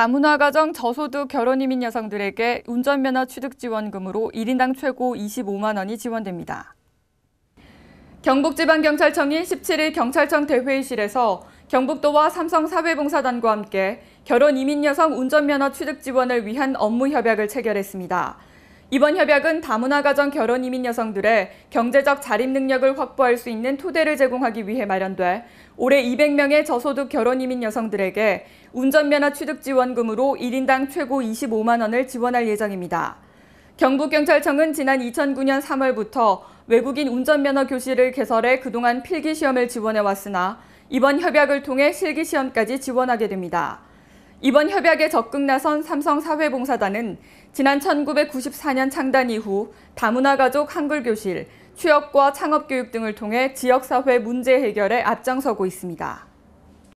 다문화 가정 저소득 결혼 이민 여성들에게 운전면허 취득 지원금으로 1인당 최고 25만 원이 지원됩니다. 경북지방경찰청이 17일 경찰청 대회의실에서 경북도와 삼성사회봉사단과 함께 결혼 이민 여성 운전면허 취득 지원을 위한 업무 협약을 체결했습니다. 이번 협약은 다문화 가정 결혼 이민 여성들의 경제적 자립 능력을 확보할 수 있는 토대를 제공하기 위해 마련돼 올해 200명의 저소득 결혼 이민 여성들에게 운전면허 취득 지원금으로 1인당 최고 25만 원을 지원할 예정입니다. 경북경찰청은 지난 2009년 3월부터 외국인 운전면허 교실을 개설해 그동안 필기시험을 지원해 왔으나 이번 협약을 통해 실기시험까지 지원하게 됩니다. 이번 협약에 적극 나선 삼성사회봉사단은 지난 1994년 창단 이후 다문화 가족 한글 교실, 취업과 창업 교육 등을 통해 지역사회 문제 해결에 앞장서고 있습니다.